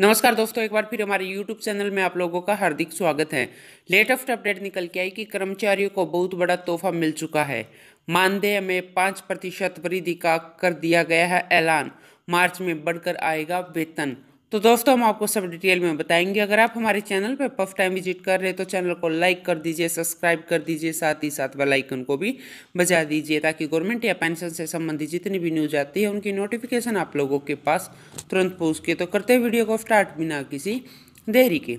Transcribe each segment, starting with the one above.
नमस्कार दोस्तों एक बार फिर हमारे YouTube चैनल में आप लोगों का हार्दिक स्वागत है लेटेस्ट अपडेट निकल के आई कि कर्मचारियों को बहुत बड़ा तोहफा मिल चुका है मानदेय में पाँच प्रतिशत वृद्धि का कर दिया गया है ऐलान मार्च में बढ़कर आएगा वेतन तो दोस्तों हम आपको सब डिटेल में बताएंगे अगर आप हमारे चैनल पर पफ टाइम विजिट कर रहे हैं तो चैनल को लाइक कर दीजिए सब्सक्राइब कर दीजिए साथ ही साथ बेल आइकन को भी बजा दीजिए ताकि गवर्नमेंट या पेंशन से संबंधित जितनी भी न्यूज आती है उनकी नोटिफिकेशन आप लोगों के पास तुरंत पहुँच के तो करते वीडियो को स्टार्ट बिना किसी देरी के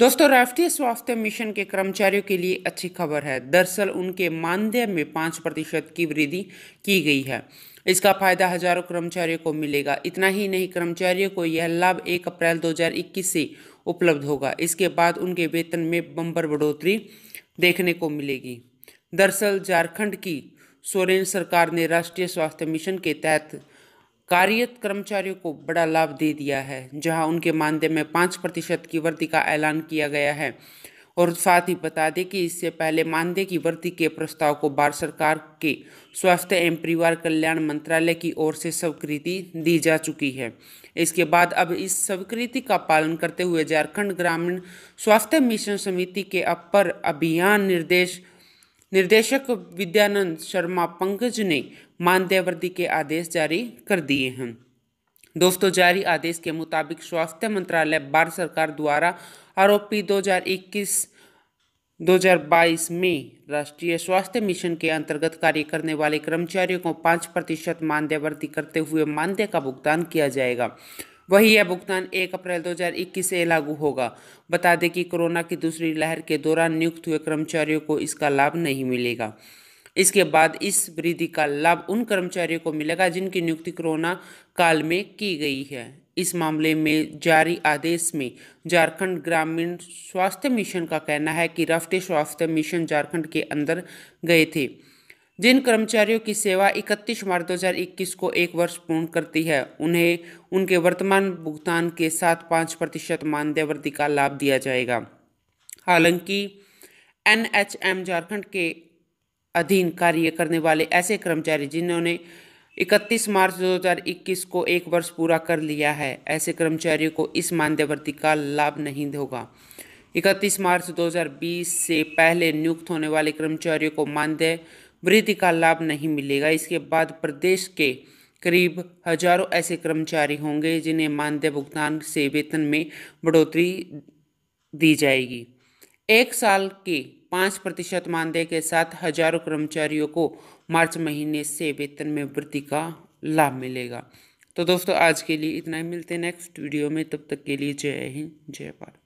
दोस्तों राष्ट्रीय स्वास्थ्य मिशन के कर्मचारियों के लिए अच्छी खबर है दरअसल उनके मानदेय में पाँच प्रतिशत की वृद्धि की गई है इसका फायदा हजारों कर्मचारियों को मिलेगा इतना ही नहीं कर्मचारियों को यह लाभ एक अप्रैल 2021 से उपलब्ध होगा इसके बाद उनके वेतन में बम्बर बढ़ोतरी देखने को मिलेगी दरअसल झारखंड की सोरेन सरकार ने राष्ट्रीय स्वास्थ्य मिशन के तहत कार्यरत कर्मचारियों को बड़ा लाभ दे दिया है जहां उनके मानदेय में पाँच प्रतिशत की वृद्धि का ऐलान किया गया है और साथ ही बता दें कि इससे पहले मानदेय की वृद्धि के प्रस्ताव को भारत सरकार के स्वास्थ्य एवं परिवार कल्याण मंत्रालय की ओर से स्वीकृति दी जा चुकी है इसके बाद अब इस स्वीकृति का पालन करते हुए झारखंड ग्रामीण स्वास्थ्य मिशन समिति के अपर अभियान निर्देश निर्देशक विद्यानंद शर्मा पंकज ने मानदेय वृद्धि के आदेश जारी कर दिए हैं दोस्तों जारी आदेश के मुताबिक स्वास्थ्य मंत्रालय भारत सरकार द्वारा आरोपी 2021 2022 में राष्ट्रीय स्वास्थ्य मिशन के अंतर्गत कार्य करने वाले कर्मचारियों को पाँच प्रतिशत मानदेय वृद्धि करते हुए मानदेय का भुगतान किया जाएगा वही यह भुगतान 1 अप्रैल 2021 से लागू होगा बता दें कि कोरोना की दूसरी लहर के दौरान नियुक्त हुए कर्मचारियों को इसका लाभ नहीं मिलेगा इसके बाद इस वृद्धि का लाभ उन कर्मचारियों को मिलेगा जिनकी नियुक्ति कोरोना काल में की गई है इस मामले में जारी आदेश में झारखंड ग्रामीण स्वास्थ्य मिशन का कहना है कि राष्ट्रीय स्वास्थ्य मिशन झारखंड के अंदर गए थे जिन कर्मचारियों की सेवा 31 मार्च 2021 को एक वर्ष पूर्ण करती है उन्हें उनके वर्तमान भुगतान के साथ पाँच प्रतिशत मानदेय वृद्धि का लाभ दिया जाएगा हालांकि एनएचएम झारखंड के अधीन कार्य करने वाले ऐसे कर्मचारी जिन्होंने 31 मार्च 2021 को एक वर्ष पूरा कर लिया है ऐसे कर्मचारियों को इस मान्यवर्ती का लाभ नहीं होगा 31 मार्च 2020 से पहले नियुक्त होने वाले कर्मचारियों को मानदेय वृद्धि का लाभ नहीं मिलेगा इसके बाद प्रदेश के करीब हजारों ऐसे कर्मचारी होंगे जिन्हें मानदेय भुगतान से वेतन में बढ़ोतरी दी जाएगी एक साल के पाँच प्रतिशत मानदेय के साथ हजारों कर्मचारियों को मार्च महीने से वेतन में वृद्धि का लाभ मिलेगा तो दोस्तों आज के लिए इतना ही मिलते हैं नेक्स्ट वीडियो में तब तक के लिए जय हिंद जय भारत